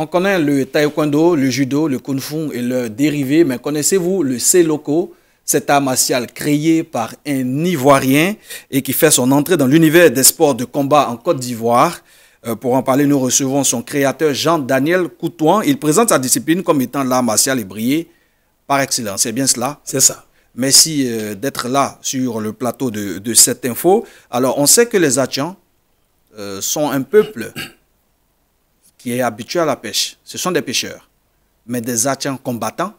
On connaît le taekwondo, le judo, le kung-fu et leurs dérivés, mais connaissez-vous le seloko, cet art martial créé par un Ivoirien et qui fait son entrée dans l'univers des sports de combat en Côte d'Ivoire euh, Pour en parler, nous recevons son créateur Jean-Daniel Coutouan. Il présente sa discipline comme étant l'art martial ébrié par excellence. C'est bien cela C'est ça. Merci euh, d'être là sur le plateau de, cette info. Alors, on sait que les Atians euh, sont un peuple habitué à la pêche, ce sont des pêcheurs. Mais des Atiens combattants,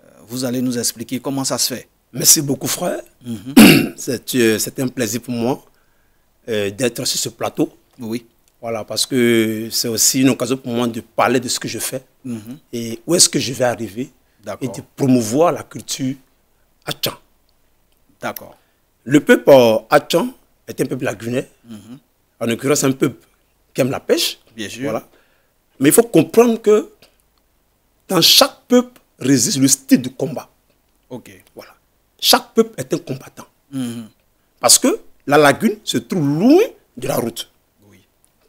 euh, vous allez nous expliquer comment ça se fait. Merci beaucoup, frère. Mhm. Euh, c'est un plaisir pour moi euh, d'être sur ce plateau. Oui. Voilà, parce que c'est aussi une occasion pour moi de parler de ce que je fais mhm. et où est-ce que je vais arriver et de promouvoir la culture Achan. D'accord. Le peuple Achan est un peuple lagunais. Mhm. En l'occurrence, un peuple qui aime la pêche. Bien sûr. Mais il faut comprendre que dans chaque peuple résiste le style de combat. Ok. Voilà. Chaque peuple est un combattant. Mhm. Parce que la lagune se trouve loin de la route.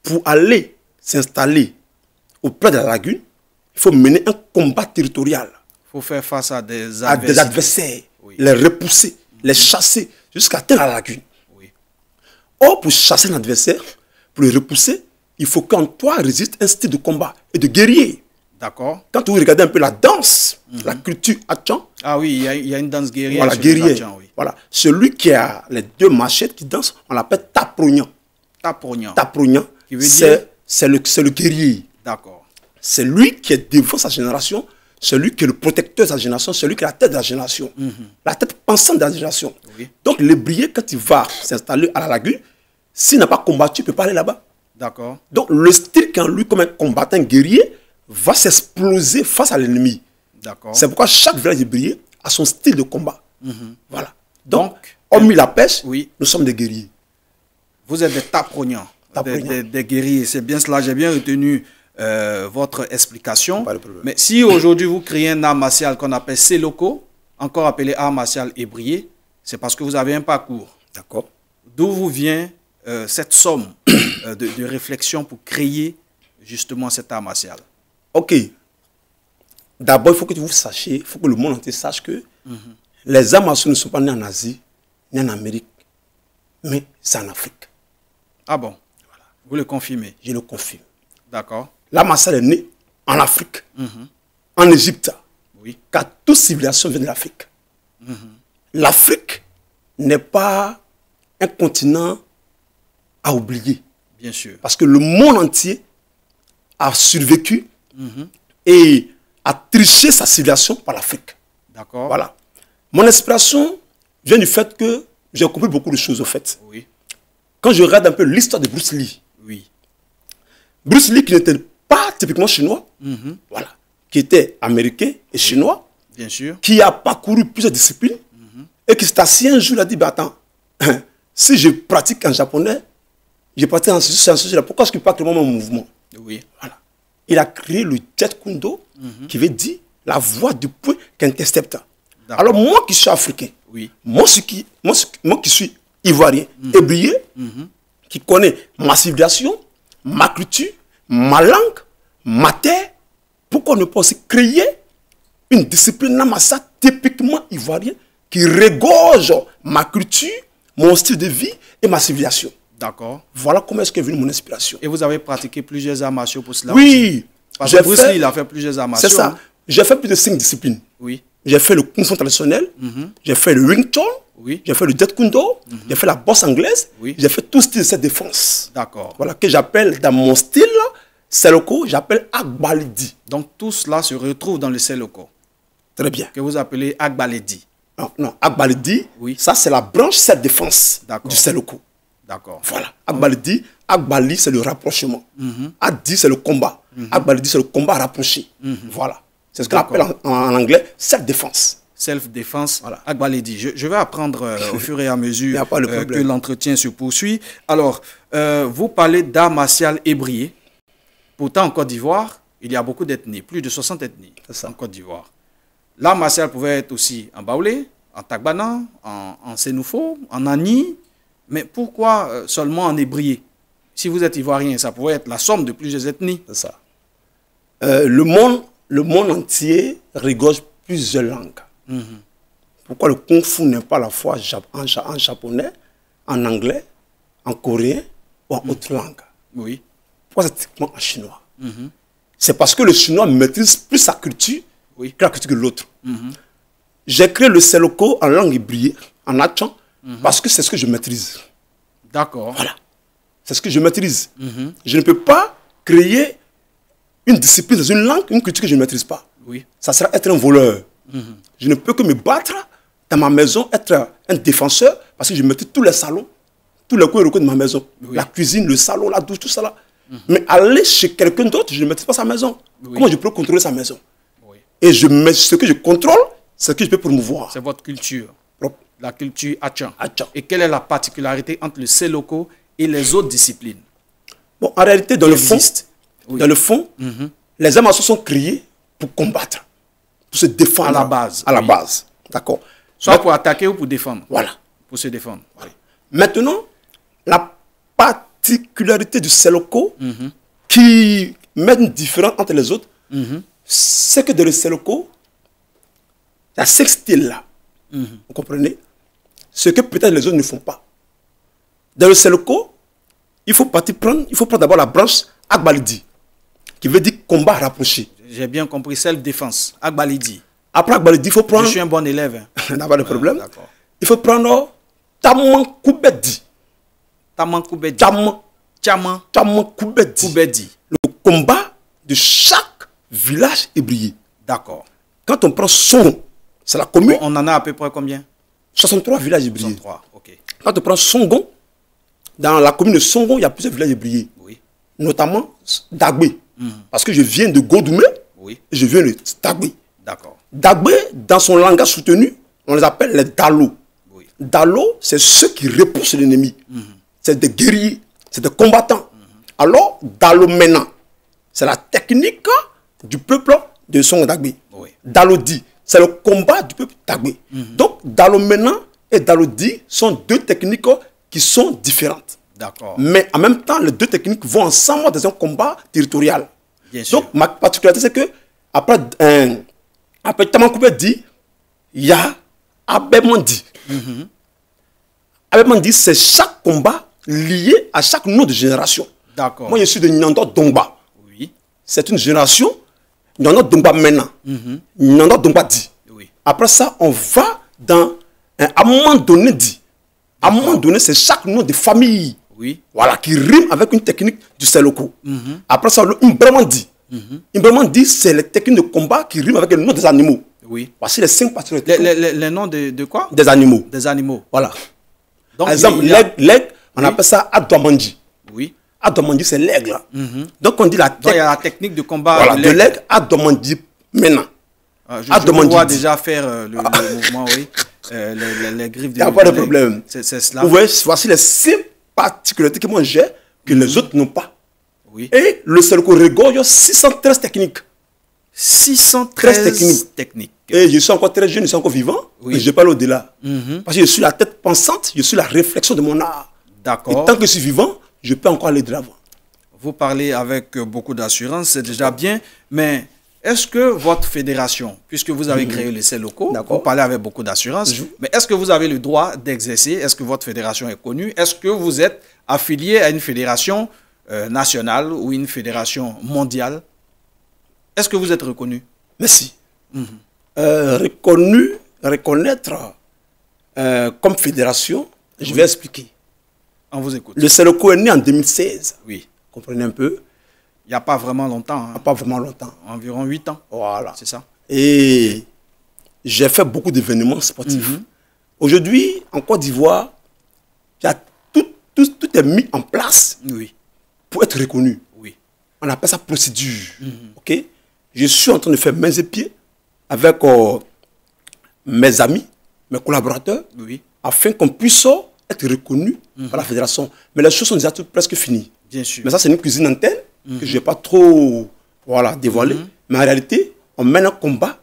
Pour aller s'installer auprès de la lagune, il faut mener un combat territorial. Il faut faire face à des adversaires. Les repousser, les chasser jusqu'à atteindre la lagune. Or, pour chasser un adversaire, pour le repousser, il faut qu'en toi résiste un style de combat et de guerrier. D'accord. Quand vous regardez un peu la danse, mhm. la culture Chan. Ah oui, il y, a une danse guerrière. Voilà, guerrier. oui. Voilà. Celui qui a les deux machettes qui danse, on l'appelle taprognan. Taprognan. Taprognan. C'est dire... le, le guerrier. D'accord. C'est lui qui est devant sa génération, celui qui est le protecteur de sa génération, celui qui est la tête de la génération, mhm. la tête pensante de la génération. Donc, le quand il va s'installer à la lagune, s'il n'a pas combattu, il ne peut pas aller là-bas. D'accord. Donc le style qu'en lui, comme un combattant guerrier, va s'exploser face à l'ennemi. D'accord. C'est pourquoi chaque village ébrié a son style de combat. Mhm. Voilà. Donc, la pêche, nous sommes des guerriers. Vous êtes des taprognants, des, guerriers. C'est bien cela, j'ai bien retenu euh, votre explication. Mais si aujourd'hui vous créez un art martial qu'on appelle locaux, encore appelé art martial ébrié, c'est parce que vous avez un parcours. D'accord. D'où vous vient euh, cette somme euh, de, réflexion pour créer justement cet art martial Ok. D'abord, il faut que vous sachiez, il faut que le monde entier sache que mhm. les arts ne sont pas nés en Asie, ni en Amérique, mais c'est en Afrique. Ah bon Vous le confirmez Je le confirme. D'accord. L'art martial est née en Afrique, mhm. en Égypte. Oui. Car toute civilisation vient de l'Afrique. Mhm. L'Afrique n'est pas un continent à oublier. Bien sûr. Parce que le monde entier a survécu mm-hmm. et a triché sa civilisation par l'Afrique. D'accord. Voilà. Mon inspiration vient du fait que j'ai compris beaucoup de choses, au fait. Oui. Quand je regarde un peu l'histoire de Bruce Lee. Oui. Bruce Lee, qui n'était pas typiquement chinois, mm-hmm. voilà, qui était américain et chinois, Bien sûr. qui a parcouru plusieurs disciplines, mm-hmm. et qui s'est assis un jour, il a dit, bah, attends, si je pratique en japonais, j'ai parti en là Pourquoi est-ce que pas créer mon mouvement Oui. Voilà. Il a créé le Jet Kundo mhm. qui veut dire la voie du point qu'intercepte. Alors moi qui suis africain, moi, qui, moi, qui suis ivoirien, mm ébrié, mhm. qui connais ma civilisation, ma culture, ma langue, ma terre, pourquoi ne pas créer une discipline namassa typiquement ivoirienne qui regorge ma culture, mon style de vie et ma civilisation D'accord. Voilà comment est-ce qu'est venue mon inspiration. Et vous avez pratiqué plusieurs arts martiaux pour cela Oui. Parce que Bruce il a fait plusieurs arts C'est ça. J'ai fait plus de cinq disciplines. Oui. J'ai fait le kung fu traditionnel, mhm. j'ai fait le Wing Chun, oui. j'ai fait le Jet Kundo. Mhm. j'ai fait la Bosse anglaise, oui. j'ai fait tout style de cette défense. D'accord. Voilà, que j'appelle dans mon style, c'est Seloko, j'appelle Akbaledi. Donc tout cela se retrouve dans le Seloko. Très bien. Que vous appelez Akbaledi. Ah, non, non oui. ça c'est la branche cette défense du Seloko. D'accord. Voilà. dit, Agbali, c'est le rapprochement. Mm c'est le combat. Mm dit, c'est le combat rapproché. Mhm. Voilà. C'est ce qu'on appelle en, anglais self-défense self-défense. Voilà. Agbaledi, je, je, vais apprendre euh, au fur et à mesure euh, que l'entretien se poursuit. Alors, euh, vous parlez d'art martial ébrié. Pourtant, en Côte d'Ivoire, il y a beaucoup d'ethnies, plus de 60 ethnies en Côte d'Ivoire. L'art martial pouvait être aussi en Baoulé, en Tagbana, en, en Sénoufo, en Ani, mais pourquoi euh, seulement en hébreu Si vous êtes ivoirien, ça pourrait être la somme de plusieurs ethnies. C'est ça. Euh, le, monde, le monde entier rigorge plusieurs langues. Mhm. Pourquoi le kung fu n'est pas à la fois en, japonais, en anglais, en coréen ou en mhm. autre langue Oui. Pourquoi c'est uniquement en chinois mhm. C'est parce que le chinois maîtrise plus sa culture que la culture de l'autre. J'ai créé le seloko en langue hébreu, en attendant Mhm. parce que c'est ce que je maîtrise. D'accord. Voilà. C'est ce que je maîtrise. Mhm. Je ne peux pas créer une discipline dans une langue, une culture que je ne maîtrise pas. Oui. Ça sera être un voleur. Mhm. Je ne peux que me battre dans ma maison, être un défenseur, parce que je maîtrise tous les salons, tous les coins de ma maison. La cuisine, le salon, la douche, tout ça là. Mais aller chez quelqu'un d'autre, je ne maîtrise pas sa maison. Comment je peux contrôler sa maison oui. Et je, ce que je contrôle, c'est ce que je peux promouvoir. C'est votre culture la culture Achan. Et quelle est la particularité entre le Seloko et les autres disciplines Bon, en réalité, dans, le fond, dans le fond, mhm. les sont créés pour combattre, pour se défendre. À la base. À la base, d'accord. Soit pour attaquer ou pour défendre. Voilà. Pour se défendre. Maintenant, la particularité du Seloko, mhm. qui met une différence entre les autres, mhm. c'est que dans le Seloko, il y a là. Vous comprenez ce que peut-être les autres ne font pas. Dans le Selco, il faut partir prendre, il faut prendre d'abord la branche Agbalidi, qui veut dire combat rapproché. J'ai bien compris, self-défense, Agbalidi. Après Agbalidi, il faut prendre... Je suis un bon élève. Hein. pas de problème. il faut prendre Taman Koubedi. Taman Koubedi. Le combat de chaque village ébrié. D'accord. Quand on prend son, c'est la commune. On en a à peu près combien 63 villages brillés. Quand tu prends Songon, dans la commune de Songon, il y a plusieurs villages brillés. Oui. Notamment Dagbé. Hum. Parce que je viens de Godoumé. Oui. je viens de Dagwe. D'accord. Dagbé, dans son langage soutenu, on les appelle les Dalo. Oui. Dalo, c'est ceux qui repoussent l'ennemi. Hum. C'est des guerriers, c'est des combattants. Hum. Alors, Dalo maintenant, c'est la technique du peuple de Songon Dagbé. Oui. Dalo dit c'est le combat du peuple Tagwe. Mhm. Donc, Dalomena et Dalo sont deux techniques qui sont différentes. Mais en même temps, les deux techniques vont ensemble dans un combat territorial. Donc, ma particularité, c'est que, après, un, euh, dit, il y a Abemandi. Mm c'est chaque combat lié à chaque autre de génération. Moi, je suis de Nyandor Dongba. Oui. C'est une génération a Dumba maintenant. Mm -hmm. dit. Après ça, on va dans hein, un moment donné dit. À un moment donné, c'est chaque nom de famille. Oui. Voilà, qui rime avec une technique du Seloko. Mhm. Après ça, le vraiment dit. Mm -hmm. dit, c'est les techniques de combat qui rime avec le nom des animaux. Voici les cinq patriotes. Les, noms de, quoi Des animaux. Des animaux. Voilà. Par exemple, l'aigle, on appelle ça Adwamandji a demandé c'est l'aigle. Mhm. Donc on dit la, technique de combat voilà, de l'aigle a demandé maintenant. Ah, je, je vois déjà faire euh, le, mouvement, oui. Euh, les, griffes de Il n'y a pas de problème. C'est cela. Vous voyez, voici les six particularités que moi j'ai que les mhm. autres n'ont pas. Et le seul rigole, il y a 613 techniques. 613 techniques. Et je suis encore très jeune, je suis encore vivant. Et je parle au-delà. Mhm. Parce que je suis la tête pensante, je suis la réflexion de mon art. D'accord. Et tant que je suis vivant, je peux encore aller de l'avant. Vous parlez avec beaucoup d'assurance, c'est déjà bien, mais est-ce que votre fédération, puisque vous avez mhm. créé les CLOCO, locaux, vous parlez avec beaucoup d'assurance, mais est-ce que vous avez le droit d'exercer Est-ce que votre fédération est connue Est-ce que vous êtes affilié à une fédération euh, nationale ou une fédération mondiale Est-ce que vous êtes reconnu Merci. Mhm. Euh, reconnu, reconnaître euh, comme fédération, je vais expliquer vous écoute. Le est né en 2016. Oui. Comprenez un peu. Il n'y a pas vraiment longtemps. Hein. pas vraiment longtemps. Environ 8 ans. Voilà. C'est ça. Et j'ai fait beaucoup d'événements sportifs. Mhm. Aujourd'hui, en Côte d'Ivoire, tout, tout, tout, est mis en place oui. pour être reconnu. Oui. On appelle ça procédure. Mhm. ok Je suis en train de faire main et pied avec euh, mes amis, mes collaborateurs, oui. afin qu'on puisse euh, être reconnu par la mhm. fédération. Mais les choses sont déjà presque finies. Bien sûr. Mais ça, c'est une cuisine antenne que mhm. je ne vais pas trop voilà, dévoiler. Mhm. Mais en réalité, on mène un combat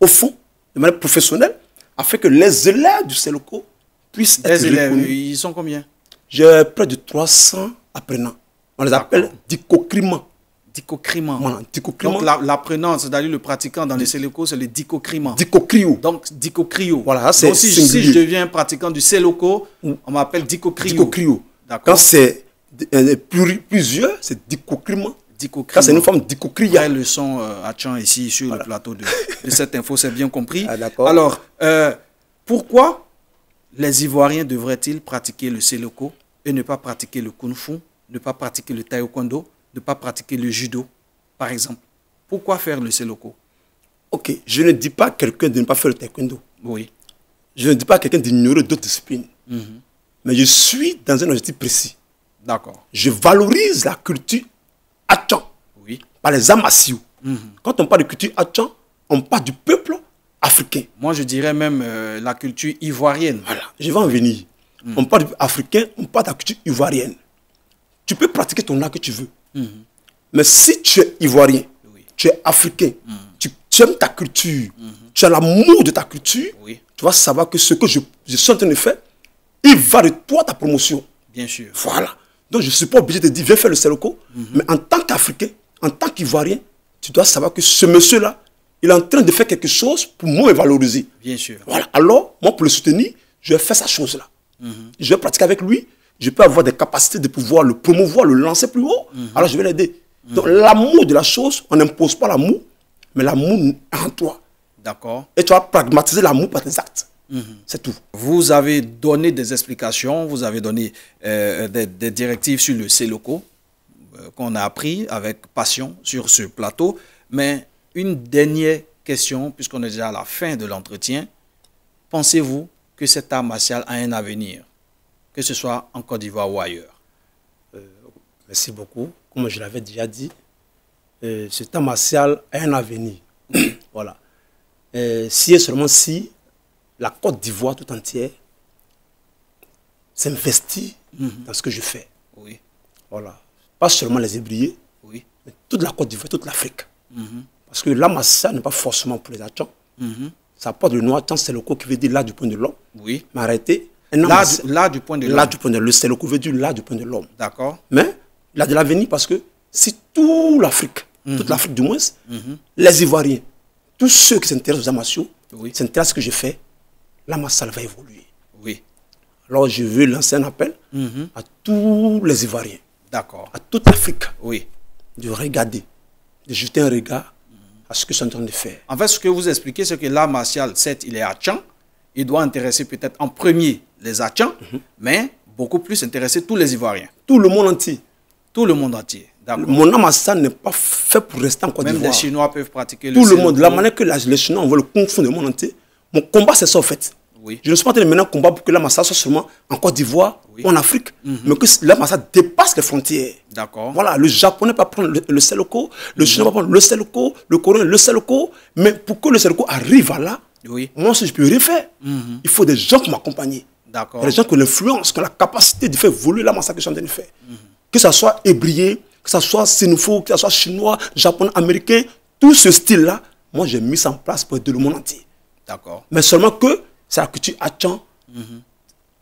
au fond, de manière professionnelle, afin que les élèves du locaux puissent être élèves, reconnus. Ils sont combien J'ai près de 300 apprenants. On les appelle ah dicocriment. Voilà, Donc l'apprenant, c'est-à-dire le pratiquant dans les Séloco, c'est le dicocriment. Dicocrio. Donc dicocrio. Voilà, c'est si, je deviens pratiquant du Séloco, on m'appelle dicocrio. Dicocrio. D'accord. Quand c'est euh, plusieurs, c'est dicocriment. Dicocriment. c'est une forme d'icocria. une leçon euh, à Chan ici sur le plateau de, de cette info, c'est bien compris. Ah, Alors, euh, pourquoi les Ivoiriens devraient-ils pratiquer le Séloco et ne pas pratiquer le Kung Fu, ne pas pratiquer le Taekwondo pas pratiquer le judo, par exemple. Pourquoi faire le seloko Ok, je ne dis pas quelqu'un de ne pas faire le taekwondo. Oui. Je ne dis pas quelqu'un d'ignorer d'autres disciplines. Mhm. Mais je suis dans un objectif précis. D'accord. Je valorise la culture Achan oui. par les Amassiou. Mhm. Quand on parle de culture Achan, on parle du peuple africain. Moi, je dirais même euh, la culture ivoirienne. Voilà, je vais en venir. Mhm. On parle africain, on parle de culture ivoirienne. Tu peux pratiquer ton art que tu veux. Mm-hmm. Mais si tu es ivoirien, tu es africain, mm-hmm. tu, aimes ta culture, mm-hmm. tu as l'amour de ta culture, tu vas savoir que ce que je, je suis en train de faire, il va de toi ta promotion. Bien sûr. Voilà. Donc je ne suis pas obligé de dire, viens faire le Seloco. Mais en tant qu'Africain, en tant qu'Ivoirien, tu dois savoir que ce monsieur-là, il est en train de faire quelque chose pour moi et valoriser. Bien sûr. Voilà. Alors, moi, pour le soutenir, je vais faire sa chose-là. Je vais pratiquer avec lui je peux avoir des capacités de pouvoir le promouvoir, le lancer plus haut. Mhm. Alors je vais l'aider. Mhm. Donc l'amour de la chose, on n'impose pas l'amour, mais l'amour en toi. D'accord. Et tu vas pragmatiser l'amour par tes actes. Mhm. C'est tout. Vous avez donné des explications, vous avez donné euh, des, directives sur le CELOCO, locaux euh, qu'on a appris avec passion sur ce plateau. Mais une dernière question, puisqu'on est déjà à la fin de l'entretien. Pensez-vous que cet art martial a un avenir que ce soit en Côte d'Ivoire ou ailleurs. Euh, merci beaucoup. Comme je l'avais déjà dit, euh, ce temps martial a un avenir. voilà. Euh, si et seulement si la Côte d'Ivoire tout entière s'investit mhm. dans ce que je fais. Oui. Voilà. Pas seulement les ébriers, oui. mais toute la Côte d'Ivoire, toute l'Afrique. Mhm. Parce que là, martial n'est pas forcément pour les achats. Mhm. Ça porte le noir, c'est le coup qui veut dire là du point de l'homme. Oui. Mais là, du point de l'homme. du point de C'est le du là du point de l'homme. D'accord. Mais là de l'avenir parce que si tout l'Afrique, mhm. toute l'Afrique du moins, mhm. les Ivoiriens, tous ceux qui s'intéressent aux Amassio, s'intéressent à ce que je fais, la va évoluer. Oui. Alors je veux lancer un appel mhm. à tous les Ivoiriens. D'accord. À toute l'Afrique. Oui. De regarder, de jeter un regard à ce que je en train de faire. En fait, ce que vous expliquez, c'est que l'art martial, certes, il est à Tchang, il doit intéresser peut-être en premier les attiens mhm. mais beaucoup plus intéresser tous les Ivoiriens. Tout le monde entier. Tout le monde entier. Mon amassa n'est pas fait pour rester en Côte d'Ivoire. les Chinois peuvent pratiquer le Tout le, monde. La manière que les Chinois veulent veut le confondre, monde entier, mon combat c'est ça en fait. Je ne suis pas en train de mener un combat pour que l'amassa soit seulement en Côte d'Ivoire, en Afrique, mhm. mais que l'amassa dépasse les frontières. D'accord. Voilà, le Japonais pas prendre le, le Seloko, le mhm. Chinois va prendre le Seloko, le Coréen le Seloko, mais pour que le Seloko arrive à là, moi, si je peux rien faire, mhm. il faut des gens qui m'accompagnent. D'accord. Des gens qui ont l'influence, qui ont la capacité de faire voler la massacre que je de faire. Mhm. Que ce soit ébrié que ce soit sénophobe, que ce soit chinois, japonais, américain, tout ce style-là, moi, j'ai mis ça en place pour être le monde entier. D'accord. Mais seulement que c'est la culture Hachan mhm.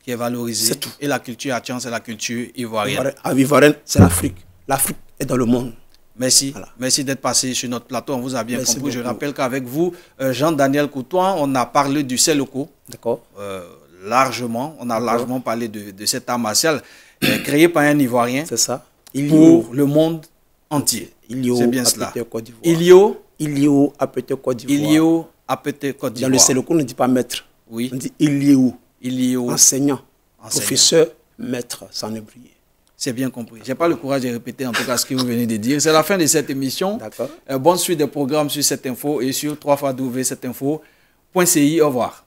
qui est valorisée. C'est tout. Et la culture Hachan, c'est la culture ivoirienne. Ivoirienne, ah, ivoirienne c'est l'Afrique. L'Afrique est dans le monde. Merci. Merci d'être passé sur notre plateau. On vous a bien compris. Je rappelle qu'avec vous, euh, Jean-Daniel Coutouin, on a parlé du Seloco. D'accord. Euh, largement. On a largement parlé de, de cet art martial euh, créé par un Ivoirien. C'est ça. Ilio. Pour le monde entier. C'est bien cela. Côte Ilio. Ilio au Côte d'Ivoire. Ilio Apete Côte d'Ivoire. Dans le Seloco, on ne dit pas maître. Oui. On dit Ilio. Ilio. Enseignant. Enseignant. Professeur, maître, sans oublier. C'est bien compris. Je n'ai pas le courage de répéter en tout cas ce que vous venez de dire. C'est la fin de cette émission. D'accord. Euh, bonne suite de programmes sur cette info et sur 3 Info. Au revoir.